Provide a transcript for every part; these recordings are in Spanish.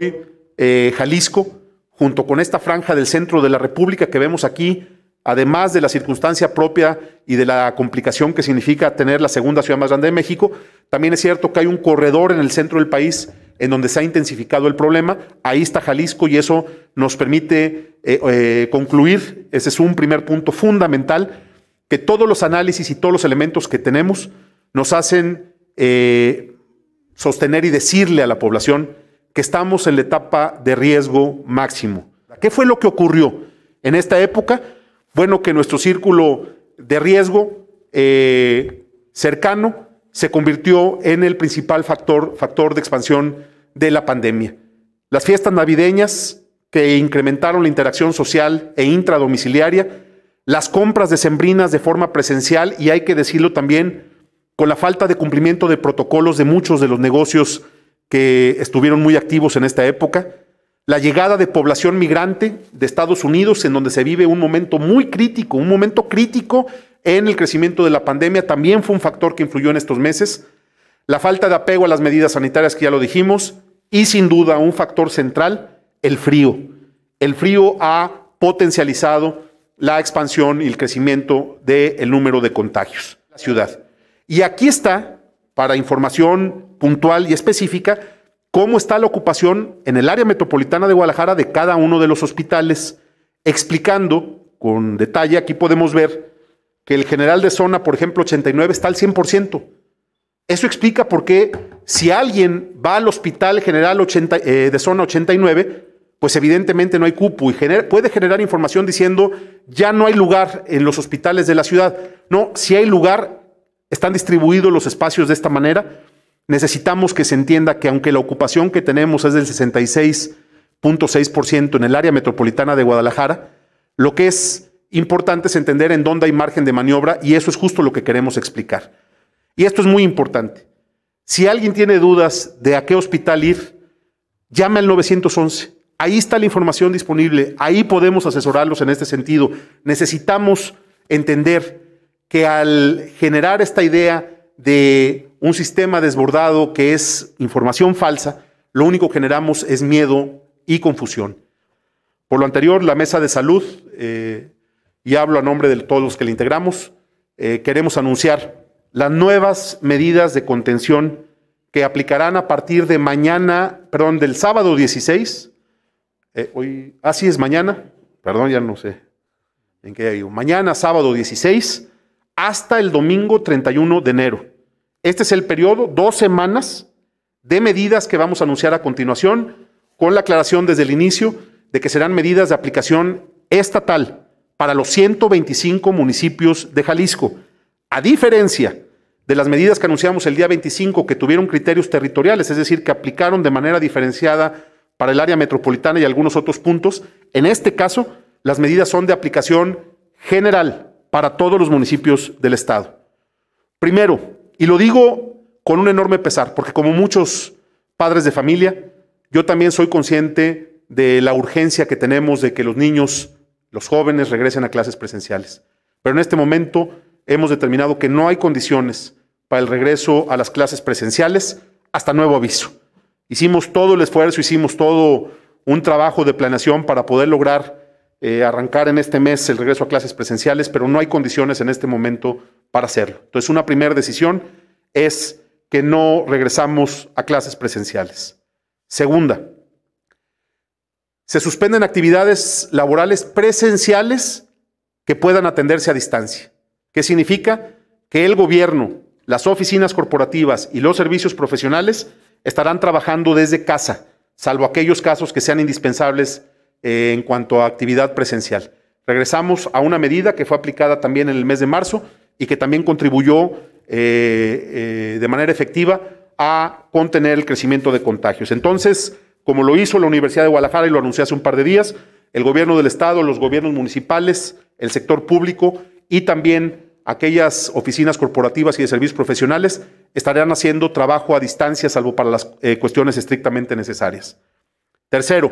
Hoy eh, Jalisco, junto con esta franja del centro de la República que vemos aquí, además de la circunstancia propia y de la complicación que significa tener la segunda ciudad más grande de México, también es cierto que hay un corredor en el centro del país en donde se ha intensificado el problema. Ahí está Jalisco y eso nos permite eh, eh, concluir, ese es un primer punto fundamental, que todos los análisis y todos los elementos que tenemos nos hacen sostener y decirle a la población que estamos en la etapa de riesgo máximo. ¿Qué fue lo que ocurrió en esta época? Bueno, que nuestro círculo de riesgo eh, cercano se convirtió en el principal factor, factor de expansión de la pandemia. Las fiestas navideñas que incrementaron la interacción social e intradomiciliaria, las compras de sembrinas de forma presencial y hay que decirlo también con la falta de cumplimiento de protocolos de muchos de los negocios que estuvieron muy activos en esta época, la llegada de población migrante de Estados Unidos, en donde se vive un momento muy crítico, un momento crítico en el crecimiento de la pandemia, también fue un factor que influyó en estos meses, la falta de apego a las medidas sanitarias, que ya lo dijimos, y sin duda un factor central, el frío. El frío ha potencializado la expansión y el crecimiento del número de contagios en la ciudad. Y aquí está para información puntual y específica cómo está la ocupación en el área metropolitana de Guadalajara de cada uno de los hospitales, explicando con detalle, aquí podemos ver que el general de zona, por ejemplo, 89 está al 100%. Eso explica por qué si alguien va al hospital general eh, de zona 89, pues evidentemente no hay cupo y puede generar información diciendo ya no hay lugar en los hospitales de la ciudad. No, si hay lugar, están distribuidos los espacios de esta manera, necesitamos que se entienda que aunque la ocupación que tenemos es del 66.6% en el área metropolitana de Guadalajara, lo que es importante es entender en dónde hay margen de maniobra y eso es justo lo que queremos explicar. Y esto es muy importante. Si alguien tiene dudas de a qué hospital ir, llame al 911. Ahí está la información disponible, ahí podemos asesorarlos en este sentido. Necesitamos entender que al generar esta idea de un sistema desbordado que es información falsa, lo único que generamos es miedo y confusión. Por lo anterior, la mesa de salud, eh, y hablo a nombre de todos los que la integramos, eh, queremos anunciar las nuevas medidas de contención que aplicarán a partir de mañana, perdón, del sábado 16. Eh, hoy, así es mañana, perdón, ya no sé en qué Mañana, sábado 16, hasta el domingo 31 de enero. Este es el periodo, dos semanas de medidas que vamos a anunciar a continuación, con la aclaración desde el inicio de que serán medidas de aplicación estatal para los 125 municipios de Jalisco, a diferencia de las medidas que anunciamos el día 25 que tuvieron criterios territoriales, es decir, que aplicaron de manera diferenciada para el área metropolitana y algunos otros puntos, en este caso las medidas son de aplicación general para todos los municipios del estado. Primero, y lo digo con un enorme pesar, porque como muchos padres de familia, yo también soy consciente de la urgencia que tenemos de que los niños, los jóvenes, regresen a clases presenciales. Pero en este momento hemos determinado que no hay condiciones para el regreso a las clases presenciales hasta nuevo aviso. Hicimos todo el esfuerzo, hicimos todo un trabajo de planeación para poder lograr eh, arrancar en este mes el regreso a clases presenciales, pero no hay condiciones en este momento para hacerlo. Entonces, una primera decisión es que no regresamos a clases presenciales. Segunda, se suspenden actividades laborales presenciales que puedan atenderse a distancia. ¿Qué significa? Que el gobierno, las oficinas corporativas y los servicios profesionales estarán trabajando desde casa, salvo aquellos casos que sean indispensables eh, en cuanto a actividad presencial. Regresamos a una medida que fue aplicada también en el mes de marzo y que también contribuyó eh, eh, de manera efectiva a contener el crecimiento de contagios. Entonces, como lo hizo la Universidad de Guadalajara y lo anuncié hace un par de días, el gobierno del Estado, los gobiernos municipales, el sector público y también aquellas oficinas corporativas y de servicios profesionales estarán haciendo trabajo a distancia, salvo para las cuestiones estrictamente necesarias. Tercero,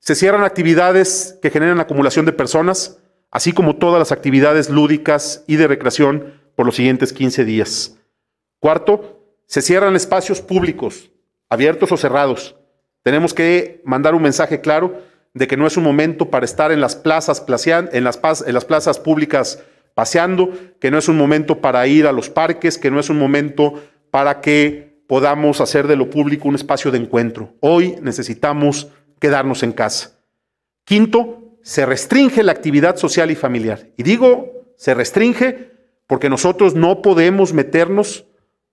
se cierran actividades que generan acumulación de personas, así como todas las actividades lúdicas y de recreación por los siguientes 15 días. Cuarto, se cierran espacios públicos, abiertos o cerrados. Tenemos que mandar un mensaje claro de que no es un momento para estar en las plazas, en las, en las plazas públicas paseando, que no es un momento para ir a los parques, que no es un momento para que podamos hacer de lo público un espacio de encuentro. Hoy necesitamos quedarnos en casa. Quinto, se restringe la actividad social y familiar. Y digo, se restringe porque nosotros no podemos meternos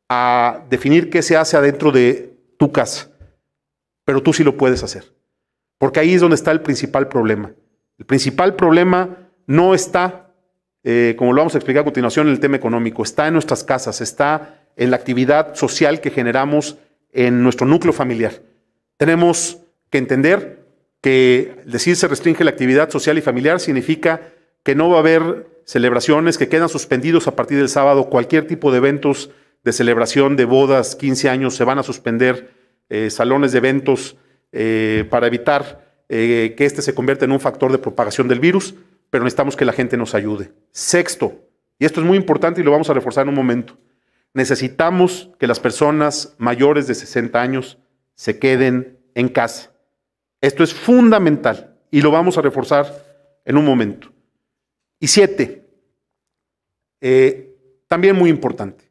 a definir qué se hace adentro de tu casa, pero tú sí lo puedes hacer, porque ahí es donde está el principal problema. El principal problema no está, eh, como lo vamos a explicar a continuación, en el tema económico, está en nuestras casas, está en la actividad social que generamos en nuestro núcleo familiar. Tenemos que entender que decir se restringe la actividad social y familiar significa que no va a haber celebraciones, que quedan suspendidos a partir del sábado cualquier tipo de eventos de celebración, de bodas, 15 años, se van a suspender eh, salones de eventos eh, para evitar eh, que este se convierta en un factor de propagación del virus, pero necesitamos que la gente nos ayude. Sexto, y esto es muy importante y lo vamos a reforzar en un momento, necesitamos que las personas mayores de 60 años se queden en casa. Esto es fundamental y lo vamos a reforzar en un momento. Y siete, eh, también muy importante.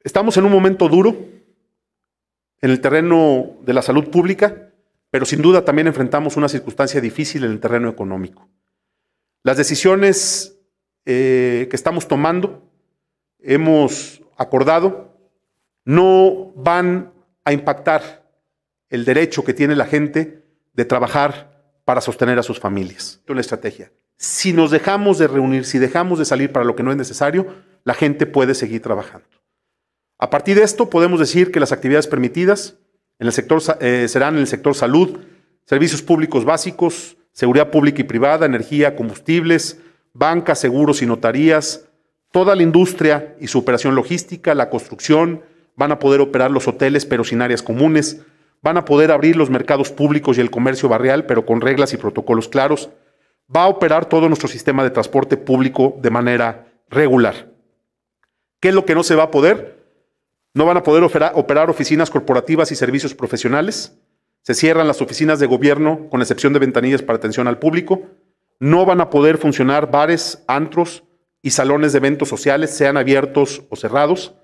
Estamos en un momento duro en el terreno de la salud pública, pero sin duda también enfrentamos una circunstancia difícil en el terreno económico. Las decisiones eh, que estamos tomando, hemos acordado, no van a impactar el derecho que tiene la gente de trabajar para sostener a sus familias. Es una estrategia. Si nos dejamos de reunir, si dejamos de salir para lo que no es necesario, la gente puede seguir trabajando. A partir de esto, podemos decir que las actividades permitidas en el sector, eh, serán en el sector salud, servicios públicos básicos, seguridad pública y privada, energía, combustibles, bancas, seguros y notarías, toda la industria y su operación logística, la construcción, van a poder operar los hoteles, pero sin áreas comunes, Van a poder abrir los mercados públicos y el comercio barrial, pero con reglas y protocolos claros. Va a operar todo nuestro sistema de transporte público de manera regular. ¿Qué es lo que no se va a poder? No van a poder operar oficinas corporativas y servicios profesionales. Se cierran las oficinas de gobierno, con excepción de ventanillas para atención al público. No van a poder funcionar bares, antros y salones de eventos sociales, sean abiertos o cerrados.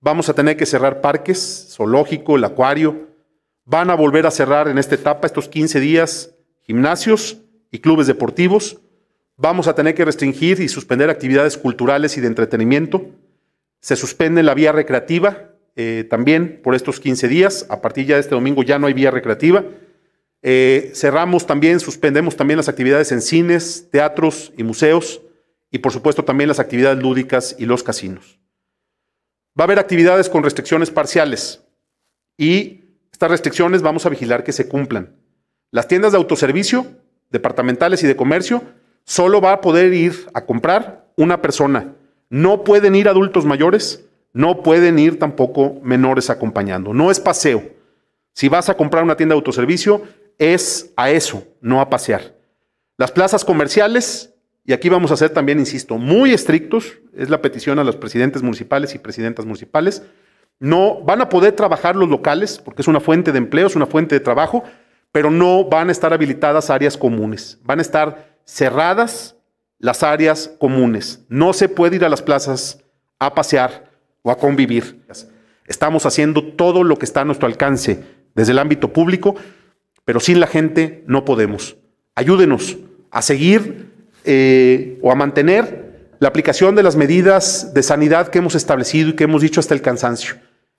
Vamos a tener que cerrar parques, zoológico, el acuario, Van a volver a cerrar en esta etapa, estos 15 días, gimnasios y clubes deportivos. Vamos a tener que restringir y suspender actividades culturales y de entretenimiento. Se suspende la vía recreativa eh, también por estos 15 días. A partir ya de este domingo ya no hay vía recreativa. Eh, cerramos también, suspendemos también las actividades en cines, teatros y museos y por supuesto también las actividades lúdicas y los casinos. Va a haber actividades con restricciones parciales y estas restricciones vamos a vigilar que se cumplan. Las tiendas de autoservicio, departamentales y de comercio, solo va a poder ir a comprar una persona. No pueden ir adultos mayores, no pueden ir tampoco menores acompañando. No es paseo. Si vas a comprar una tienda de autoservicio, es a eso, no a pasear. Las plazas comerciales, y aquí vamos a ser también, insisto, muy estrictos, es la petición a los presidentes municipales y presidentas municipales, no van a poder trabajar los locales, porque es una fuente de empleo, es una fuente de trabajo, pero no van a estar habilitadas áreas comunes. Van a estar cerradas las áreas comunes. No se puede ir a las plazas a pasear o a convivir. Estamos haciendo todo lo que está a nuestro alcance desde el ámbito público, pero sin la gente no podemos. Ayúdenos a seguir eh, o a mantener la aplicación de las medidas de sanidad que hemos establecido y que hemos dicho hasta el cansancio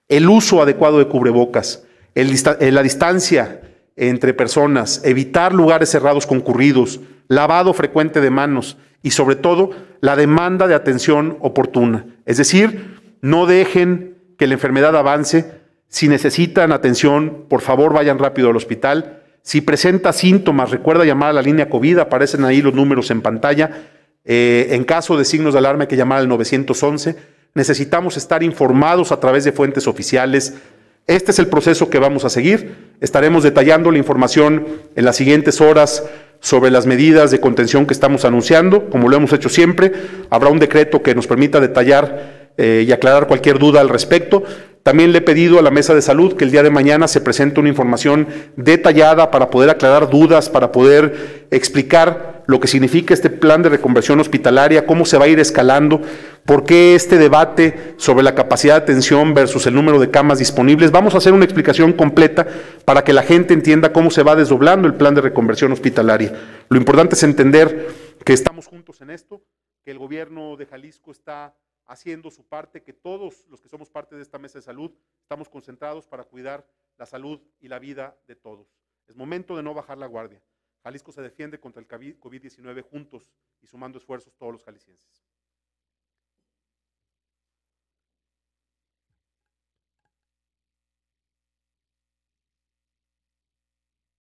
el uso adecuado de cubrebocas, eh, la distancia entre personas, evitar lugares cerrados concurridos, lavado frecuente de manos y sobre todo la demanda de atención oportuna. Es decir, no dejen que la enfermedad avance. Si necesitan atención, por favor vayan rápido al hospital. Si presenta síntomas, recuerda llamar a la línea COVID, aparecen ahí los números en pantalla. Eh, en caso de signos de alarma hay que llamar al 911 necesitamos estar informados a través de fuentes oficiales. Este es el proceso que vamos a seguir. Estaremos detallando la información en las siguientes horas sobre las medidas de contención que estamos anunciando, como lo hemos hecho siempre. Habrá un decreto que nos permita detallar eh, y aclarar cualquier duda al respecto, también le he pedido a la mesa de salud que el día de mañana se presente una información detallada para poder aclarar dudas, para poder explicar lo que significa este plan de reconversión hospitalaria, cómo se va a ir escalando, por qué este debate sobre la capacidad de atención versus el número de camas disponibles. Vamos a hacer una explicación completa para que la gente entienda cómo se va desdoblando el plan de reconversión hospitalaria. Lo importante es entender que estamos juntos en esto, que el gobierno de Jalisco está haciendo su parte, que todos los que somos parte de esta mesa de salud estamos concentrados para cuidar la salud y la vida de todos. Es momento de no bajar la guardia. Jalisco se defiende contra el COVID-19 juntos y sumando esfuerzos todos los jaliscienses.